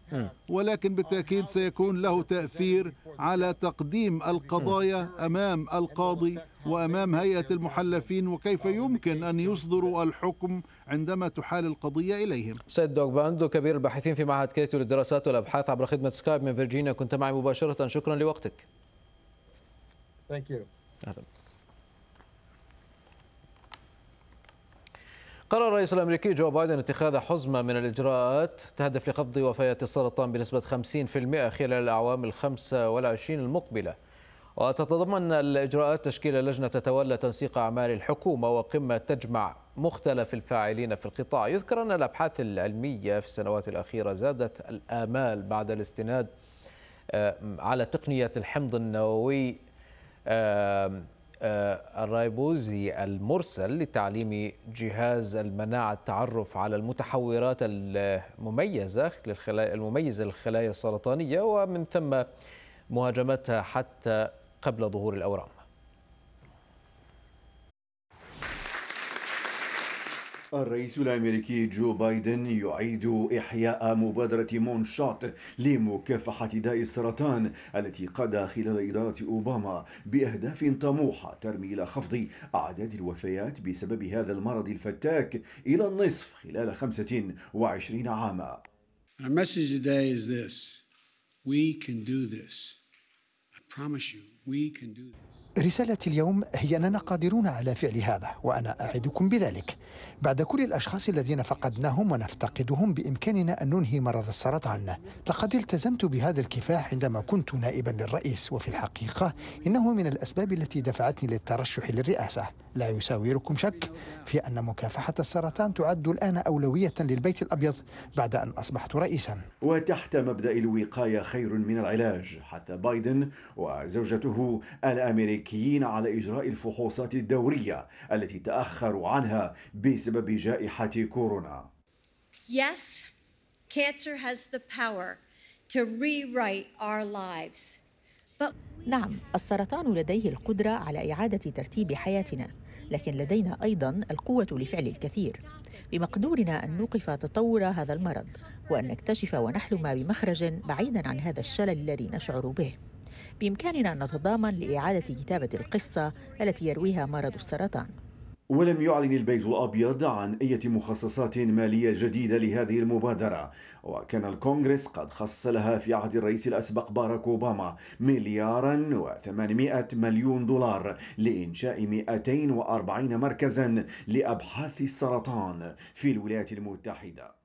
S5: ولكن بالتأكيد سيكون له تأثير على تقديم القضايا أمام القاضي وأمام هيئة المحلفين وكيف يمكن أن يصدروا الحكم
S1: عندما تحال القضية إليهم سيد دوغ باندو كبير الباحثين في معهد كيتو للدراسات والأبحاث عبر خدمة سكايب من فيرجينيا كنت معي مباشرة شكرا لوقتك Thank you. قرر الرئيس الامريكي جو بايدن اتخاذ حزمه من الاجراءات تهدف لخفض وفيات السرطان بنسبه 50% خلال الاعوام ال 25 المقبله. وتتضمن الاجراءات تشكيل لجنه تتولى تنسيق اعمال الحكومه وقمه تجمع مختلف الفاعلين في القطاع. يذكر ان الابحاث العلميه في السنوات الاخيره زادت الامال بعد الاستناد آه، على تقنيه الحمض النووي آه، الرايبوزي المرسل لتعليم جهاز المناعة التعرف على المتحورات المميزة للخلايا المميزة للخلايا السرطانية ومن ثم مهاجمتها حتى قبل ظهور الأورام
S8: الرئيس الامريكي جو بايدن يعيد احياء مبادره مونشات لمكافحه داء السرطان التي قادها خلال اداره اوباما باهداف طموحه ترمي الى خفض اعداد الوفيات بسبب هذا المرض الفتاك الى النصف خلال 25 عاما. Our message today is this.
S10: We can do this. I promise you, we can do this.
S6: رسالتي اليوم هي أننا قادرون على فعل هذا وأنا أعدكم بذلك بعد كل الأشخاص الذين فقدناهم ونفتقدهم بإمكاننا أن ننهي مرض السرطان لقد التزمت بهذا الكفاح عندما كنت نائبا للرئيس وفي الحقيقة إنه من الأسباب التي دفعتني للترشح للرئاسة لا يساوركم شك في أن مكافحة السرطان تعد الآن أولوية للبيت الأبيض بعد أن أصبحت رئيسا
S8: وتحت مبدأ الوقاية خير من العلاج حتى بايدن وزوجته الأمريكيين على إجراء الفحوصات الدورية التي تأخروا عنها بسبب جائحة كورونا
S10: Yes, cancer has the power to rewrite our lives. نعم
S2: السرطان لديه القدره
S4: على اعاده ترتيب حياتنا لكن لدينا ايضا القوه لفعل الكثير بمقدورنا ان نوقف تطور هذا المرض وان نكتشف ونحلم بمخرج بعيدا عن هذا الشلل الذي نشعر به بامكاننا ان نتضامن لاعاده كتابه القصه التي يرويها مرض السرطان
S8: ولم يعلن البيت الأبيض عن أي مخصصات مالية جديدة لهذه المبادرة وكان الكونغرس قد خصص لها في عهد الرئيس الأسبق باراك أوباما مليارا و800 مليون دولار لإنشاء 240 مركزا لأبحاث السرطان في الولايات المتحدة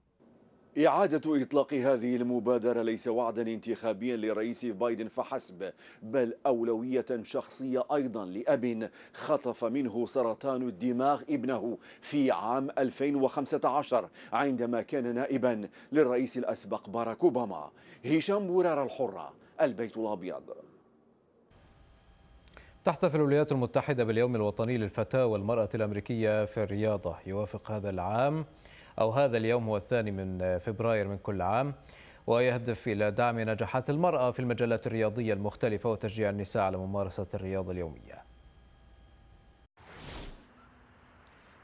S8: إعادة إطلاق هذه المبادرة ليس وعدا انتخابيا لرئيس بايدن فحسب بل أولوية شخصية أيضا لأب خطف منه سرطان الدماغ ابنه في عام 2015 عندما كان نائبا للرئيس الأسبق باراك أوباما هشام بورار الحرة البيت الأبيض
S1: تحتفل الولايات المتحدة باليوم الوطني للفتاة والمرأة الأمريكية في الرياضة يوافق هذا العام أو هذا اليوم هو الثاني من آه، فبراير من كل عام ويهدف إلى دعم نجاحات المرأة في المجالات الرياضية المختلفة وتشجيع النساء على ممارسة الرياضة اليومية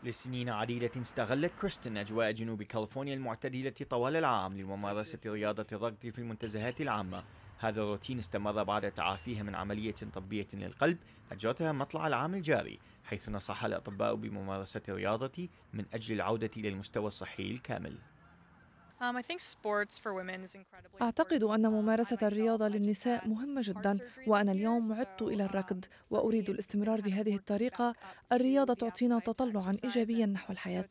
S11: لسنين عديدة استغلت كريستن أجواء جنوب كاليفورنيا المعتدلة طوال العام لممارسة رياضة الركض في المنتزهات العامة هذا الروتين استمر بعد تعافيها من عملية طبية للقلب أجرتها مطلع العام الجاري حيث نصح الأطباء بممارسة الرياضة من أجل العودة للمستوى الصحي الكامل um,
S9: أعتقد أن ممارسة الرياضة للنساء مهمة جدا وأنا اليوم عدت إلى الركض وأريد الاستمرار بهذه الطريقة الرياضة تعطينا تطلعا إيجابيا نحو الحياة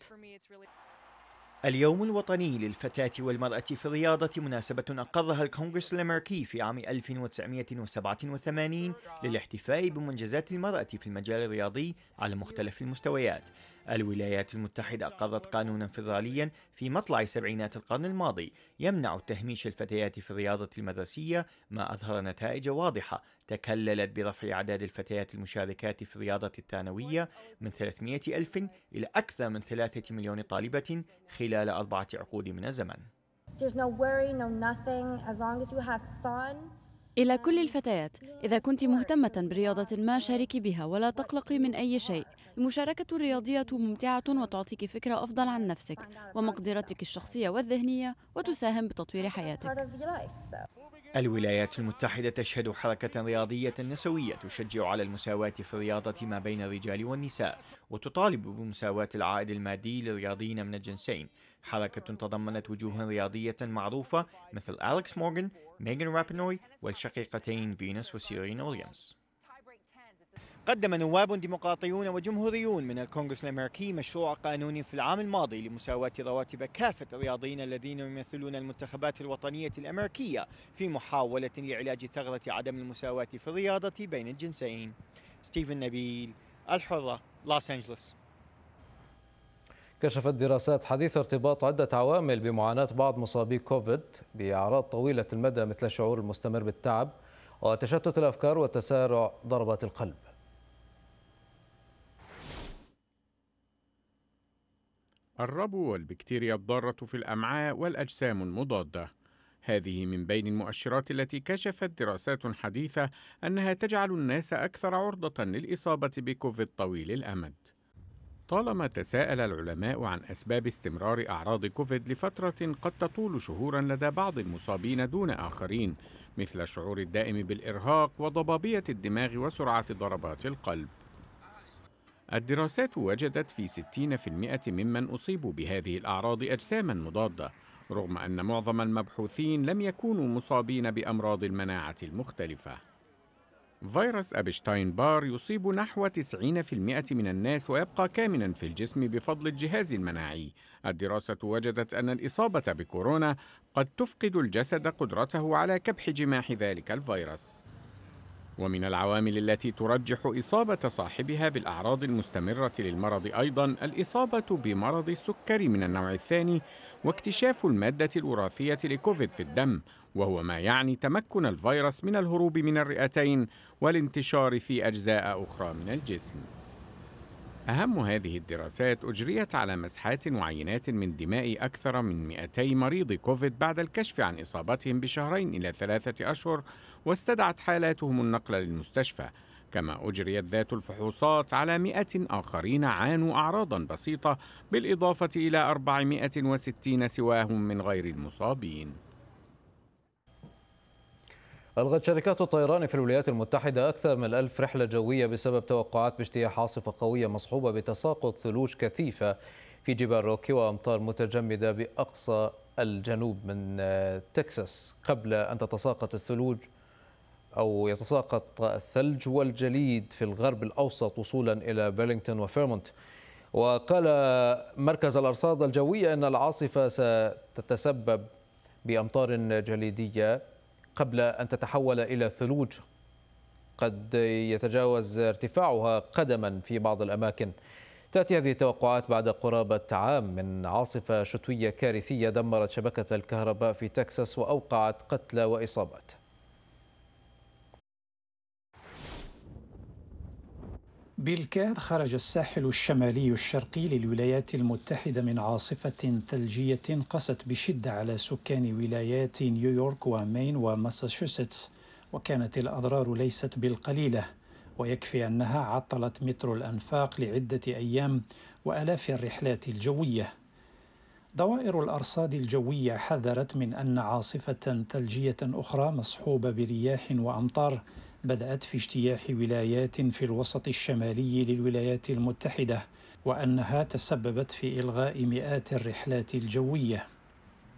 S11: اليوم الوطني للفتاة والمرأة في الرياضة مناسبة أقرها الكونغرس الأمريكي في عام 1987 للاحتفاء بمنجزات المرأة في المجال الرياضي على مختلف المستويات الولايات المتحدة أقرت قانونا فيدراليا في مطلع سبعينات القرن الماضي يمنع تهميش الفتيات في الرياضة المدرسية ما أظهر نتائج واضحة تكللت برفع أعداد الفتيات المشاركات في الرياضة الثانوية من 300 ألف إلى أكثر من ثلاثة مليون طالبة خلال أربعة عقود من الزمن
S2: There's no worry, no nothing, as long as
S12: you have fun.
S2: إلى كل الفتيات إذا كنت مهتمة برياضة ما شاركي بها ولا تقلقي من أي شيء المشاركة الرياضية ممتعة وتعطيك فكرة أفضل عن نفسك ومقدرتك الشخصية والذهنية وتساهم بتطوير حياتك
S11: الولايات المتحدة تشهد حركة رياضية نسوية تشجع على المساواة في الرياضة ما بين الرجال والنساء وتطالب بمساواة العائد المادي للرياضيين من الجنسين حركة تضمنت وجوه رياضية معروفة مثل أليكس مورغان ميغان رابينوي والشقيقتين فينوس وسيرين ويليامز قدم نواب ديمقراطيون وجمهوريون من الكونغرس الامريكي مشروع قانون في العام الماضي لمساواة رواتب كافة الرياضيين الذين يمثلون المنتخبات الوطنية الامريكية في محاولة لعلاج ثغرة عدم المساواة في الرياضة بين الجنسين. ستيفن نبيل الحرة لوس انجلوس
S1: كشفت دراسات حديثة ارتباط عدة عوامل بمعاناة بعض مصابي كوفيد بأعراض طويلة المدى مثل الشعور المستمر بالتعب وتشتت الأفكار وتسارع ضربات القلب
S10: الربو والبكتيريا الضارة في الأمعاء والأجسام المضادة هذه من بين المؤشرات التي كشفت دراسات حديثة أنها تجعل الناس أكثر عرضة للإصابة بكوفيد طويل الأمد طالما تساءل العلماء عن أسباب استمرار أعراض كوفيد لفترة قد تطول شهورا لدى بعض المصابين دون آخرين مثل الشعور الدائم بالإرهاق وضبابية الدماغ وسرعة ضربات القلب الدراسات وجدت في 60% ممن أصيبوا بهذه الأعراض أجساما مضادة رغم أن معظم المبحوثين لم يكونوا مصابين بأمراض المناعة المختلفة فيروس أبشتاين بار يصيب نحو 90% من الناس ويبقى كامنا في الجسم بفضل الجهاز المناعي. الدراسة وجدت أن الإصابة بكورونا قد تفقد الجسد قدرته على كبح جماح ذلك الفيروس. ومن العوامل التي ترجح إصابة صاحبها بالأعراض المستمرة للمرض أيضا الإصابة بمرض السكري من النوع الثاني واكتشاف المادة الوراثية لكوفيد في الدم وهو ما يعني تمكن الفيروس من الهروب من الرئتين والانتشار في أجزاء أخرى من الجسم أهم هذه الدراسات أجريت على مسحات وعينات من دماء أكثر من 200 مريض كوفيد بعد الكشف عن إصابتهم بشهرين إلى ثلاثة أشهر واستدعت حالاتهم النقل للمستشفى كما أجريت ذات الفحوصات على 100 آخرين عانوا أعراضا بسيطة بالإضافة إلى 460 سواهم من غير المصابين
S1: ألغت شركات الطيران في الولايات المتحدة أكثر من ألف رحلة جوية بسبب توقعات باجتياح عاصفة قوية مصحوبة بتساقط ثلوج كثيفة في جبال روكي وأمطار متجمدة بأقصى الجنوب من آه، تكساس قبل أن تتساقط الثلوج أو يتساقط الثلج والجليد في الغرب الأوسط وصولا إلى بيرلينغتون وفيرمونت وقال مركز الأرصاد الجوية أن العاصفة ستتسبب بأمطار جليدية قبل أن تتحول إلى ثلوج قد يتجاوز ارتفاعها قدما في بعض الأماكن تأتي هذه التوقعات بعد قرابة عام من عاصفة شتوية كارثية دمرت شبكة الكهرباء في تكساس وأوقعت قتلى وإصابات
S6: بالكاد خرج الساحل الشمالي الشرقي للولايات المتحدة من عاصفة ثلجية قست بشدة على سكان ولايات نيويورك ومين وماساتشوستس وكانت الأضرار ليست بالقليلة ويكفي أنها عطلت مترو الأنفاق لعدة أيام وألاف الرحلات الجوية دوائر الأرصاد الجوية حذرت من أن عاصفة ثلجية أخرى مصحوبة برياح وأمطار بدأت في اجتياح ولايات في الوسط الشمالي للولايات المتحدة وأنها تسببت في إلغاء مئات الرحلات الجوية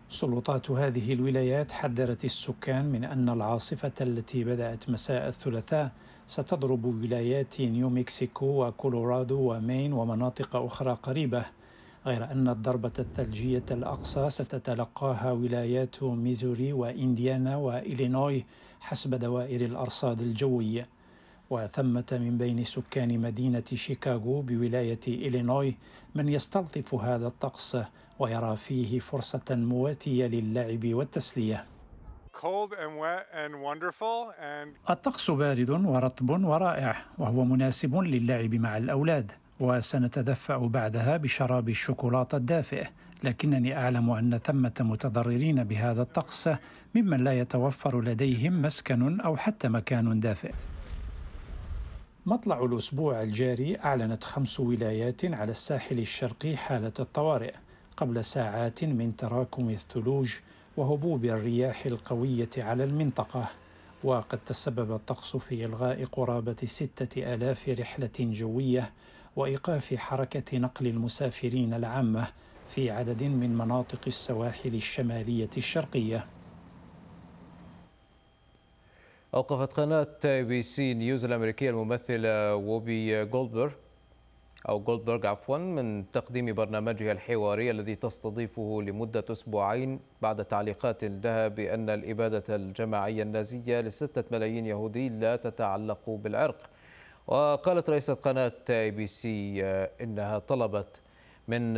S6: سلطات هذه الولايات حذرت السكان من أن العاصفة التي بدأت مساء الثلاثاء ستضرب ولايات نيو مكسيكو وكولورادو ومين ومناطق أخرى قريبة غير أن الضربة الثلجية الأقصى ستتلقاها ولايات ميزوري وإنديانا وإلينوي حسب دوائر الأرصاد الجوية وثمة من بين سكان مدينة شيكاغو بولاية إلينوي من يستلطف هذا الطقس ويرى فيه فرصة مواتية للعب والتسلية الطقس بارد ورطب ورائع وهو مناسب للعب مع الأولاد وسنتدفأ بعدها بشراب الشوكولاتة الدافئ لكنني أعلم أن ثمة متضررين بهذا الطقس ممن لا يتوفر لديهم مسكن أو حتى مكان دافئ مطلع الأسبوع الجاري أعلنت خمس ولايات على الساحل الشرقي حالة الطوارئ قبل ساعات من تراكم الثلوج وهبوب الرياح القوية على المنطقة وقد تسبب الطقس في إلغاء قرابة ستة آلاف رحلة جوية وإيقاف حركة نقل المسافرين العامة في عدد من مناطق السواحل الشمالية الشرقية
S1: أوقفت قناة بي سي نيوز الأمريكية الممثلة ووبي جولدبرغ أو جولدبرغ عفوا من تقديم برنامجها الحواري الذي تستضيفه لمدة أسبوعين بعد تعليقات لها بأن الإبادة الجماعية النازية لستة ملايين يهودي لا تتعلق بالعرق وقالت رئيسة قناة اي بي سي إنها طلبت من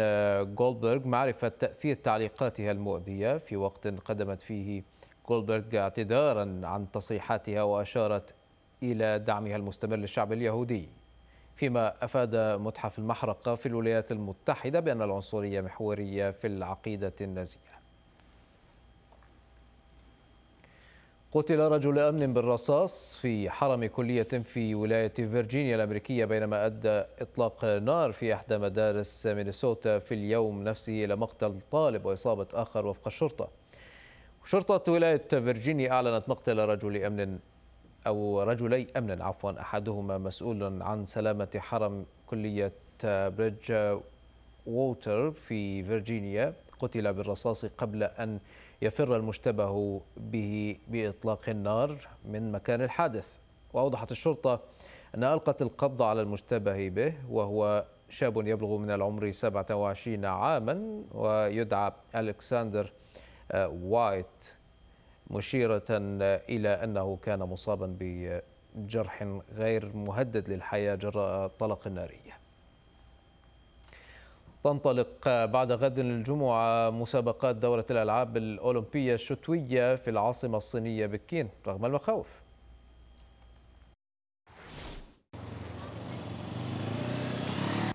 S1: جولدبرغ آه، معرفة تأثير تعليقاتها المؤذية في وقت قدمت فيه جولدبرغ اعتذارا عن تصريحاتها وأشارت إلى دعمها المستمر للشعب اليهودي فيما أفاد متحف المحرقة في الولايات المتحدة بأن العنصرية محورية في العقيدة النازية قتل رجل أمن بالرصاص في حرم كلية في ولاية فيرجينيا الأمريكية بينما أدى إطلاق نار في إحدى مدارس مينيسوتا في اليوم نفسه إلى مقتل طالب وإصابة آخر وفق الشرطة شرطة ولاية فيرجينيا أعلنت مقتل رجل أمن أو رجلي أمن عفوا أحدهما مسؤول عن سلامة حرم كلية بريدج ووتر في فيرجينيا قتل بالرصاص قبل أن يفر المشتبه به بإطلاق النار من مكان الحادث وأوضحت الشرطة أن ألقت القبض على المشتبه به وهو شاب يبلغ من العمر 27 عاما ويدعى ألكسندر آه، وايت مشيرة إلى أنه كان مصابا بجرح غير مهدد للحياة جراء طلق الناريه تنطلق بعد غد الجمعة مسابقات دورة الألعاب الأولمبية الشتوية في العاصمة الصينية بكين رغم المخاوف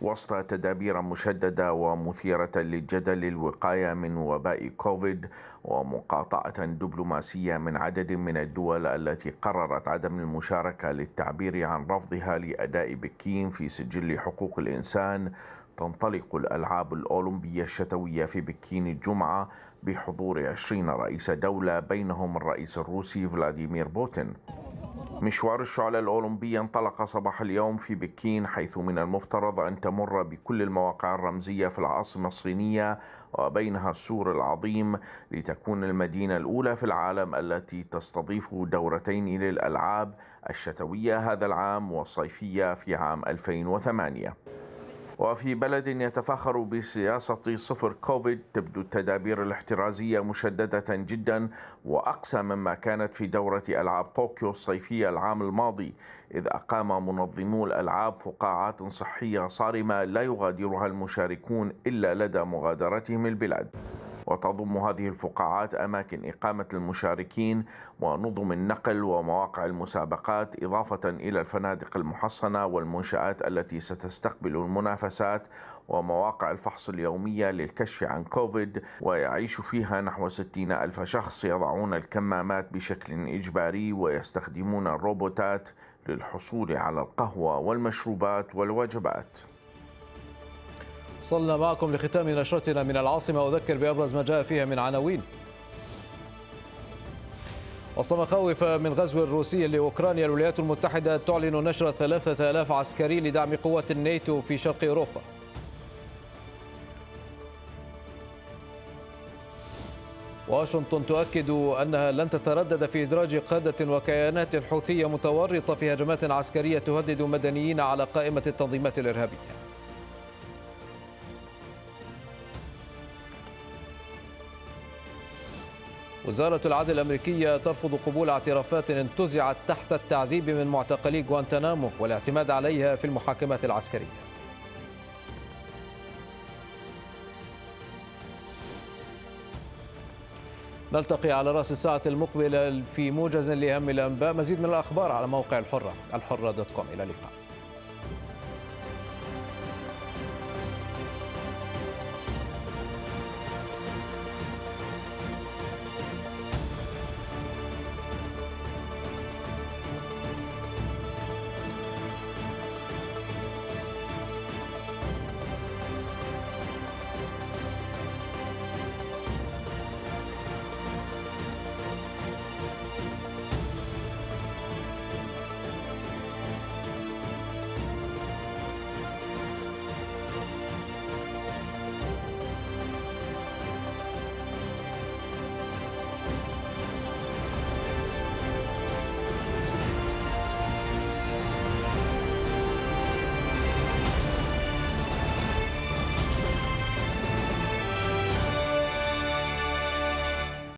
S12: وسط تدابير مشدده ومثيره للجدل للوقايه من وباء كوفيد ومقاطعه دبلوماسيه من عدد من الدول التي قررت عدم المشاركه للتعبير عن رفضها لاداء بكين في سجل حقوق الانسان تنطلق الألعاب الأولمبية الشتوية في بكين الجمعة بحضور 20 رئيس دولة بينهم الرئيس الروسي فلاديمير بوتين مشوار الشعلة الأولمبية انطلق صباح اليوم في بكين حيث من المفترض أن تمر بكل المواقع الرمزية في العاصمة الصينية وبينها السور العظيم لتكون المدينة الأولى في العالم التي تستضيف دورتين للألعاب الشتوية هذا العام والصيفية في عام 2008 وفي بلد يتفاخر بسياسة صفر كوفيد تبدو التدابير الاحترازية مشددة جدا وأقسى مما كانت في دورة ألعاب طوكيو الصيفية العام الماضي إذ أقام منظمو الألعاب فقاعات صحية صارمة لا يغادرها المشاركون إلا لدى مغادرتهم البلاد وتضم هذه الفقاعات أماكن إقامة المشاركين ونظم النقل ومواقع المسابقات إضافة إلى الفنادق المحصنة والمنشآت التي ستستقبل المنافسات ومواقع الفحص اليومية للكشف عن كوفيد ويعيش فيها نحو 60 ألف شخص يضعون الكمامات بشكل إجباري ويستخدمون الروبوتات للحصول على القهوة والمشروبات والوجبات
S1: وصلنا معكم لختام نشرتنا من العاصمة أذكر بأبرز ما جاء فيها من عناوين وسط مخاوف من غزو الروسي لأوكرانيا الولايات المتحدة تعلن نشر 3000 عسكري لدعم قوات الناتو في شرق أوروبا واشنطن تؤكد أنها لن تتردد في إدراج قادة وكيانات حوثية متورطة في هجمات عسكرية تهدد مدنيين على قائمة التنظيمات الإرهابية وزارة العدل الأمريكية ترفض قبول اعترافات انتزعت تحت التعذيب من معتقلي غوانتنامو والاعتماد عليها في المحاكمات العسكرية نلتقي على رأس الساعة المقبلة في موجز لأهم الأنباء مزيد من الأخبار على موقع الحرة الحرة دوت كوم إلى اللقاء